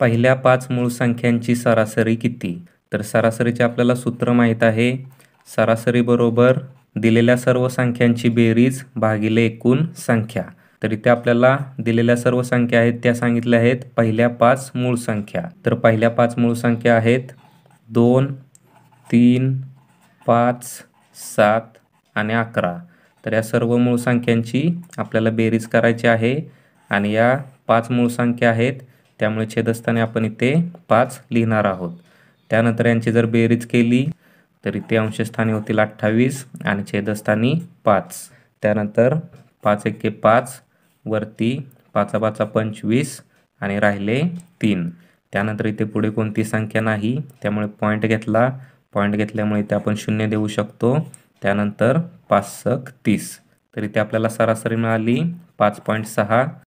पहिल्या पाच मूळ संख्यांची सरासरी किती तर सरासरीचे आपल्याला सूत्र माहीत आहे सरासरी बरोबर दिलेल्या सर्व संख्यांची बेरीज भागिले एकूण संख्या तर इथे आपल्याला दिलेल्या सर्व संख्या आहेत त्या सांगितल्या आहेत पहिल्या पाच मूळ संख्या तर पहिल्या पाच मूळ संख्या आहेत दोन तीन पाच सात आणि अकरा तर या सर्व मूळ संख्यांची आपल्याला बेरीज करायची आहे आणि या पाच मूळ संख्या आहेत त्यामुळे छेदस्थाने आपण इथे पाच लिहिणार आहोत त्यानंतर यांची जर बेरीज केली तर इथे अंशस्थानी होतील अठ्ठावीस आणि छेदस्थानी पाच त्यानंतर पाच एके पाच वरती पाचा पाचा पंचवीस आणि राहिले तीन त्यानंतर इथे पुढे कोणती संख्या नाही त्यामुळे पॉईंट घेतला पॉईंट घेतल्यामुळे इथे आपण शून्य देऊ शकतो त्यानंतर पाच सक तीस तर इथे आपल्याला सरासरी मिळाली पाच पॉईंट सहा